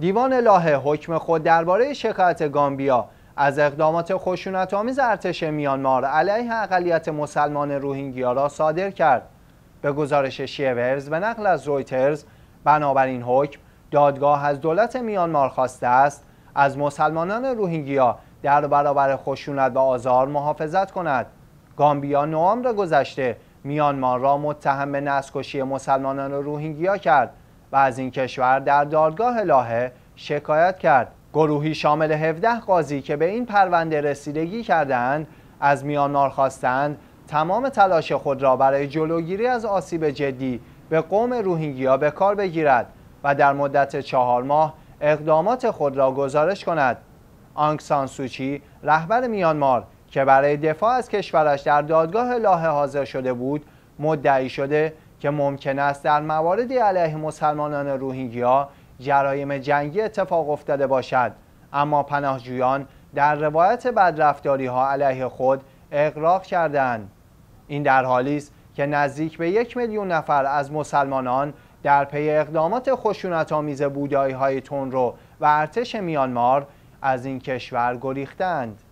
دیوان لاهه حکم خود درباره شکایت گامبیا از اقدامات آمیز ارتش میانمار علیه اقلیت مسلمان روهینگیا را صادر کرد به گزارش شیورز به نقل از رویترز بنابراین حکم دادگاه از دولت میانمار خواسته است از مسلمانان روهینگیا در برابر خشونت و آزار محافظت کند گامبیا نوامبر گذشته میانمار را متهم به نسکشی مسلمانان روهینگیا کرد و از این کشور در دادگاه لاهه شکایت کرد گروهی شامل 17 قاضی که به این پرونده رسیدگی کردند از میانمار خواستند تمام تلاش خود را برای جلوگیری از آسیب جدی به قوم روهینگیا به کار بگیرد و در مدت چهار ماه اقدامات خود را گزارش کند آنگ سوچی رهبر میانمار که برای دفاع از کشورش در دادگاه لاهه حاضر شده بود مدعی شده که ممکن است در مواردی علیه مسلمانان روهینگیا جرایم جنگی اتفاق افتاده باشد اما پناهجویان در روایت بدرفتاری ها علیه خود اقراق کردند این در حالی است که نزدیک به یک میلیون نفر از مسلمانان در پی اقدامات خشونت آمیز بودایی های تون رو و ارتش میانمار از این کشور گریختند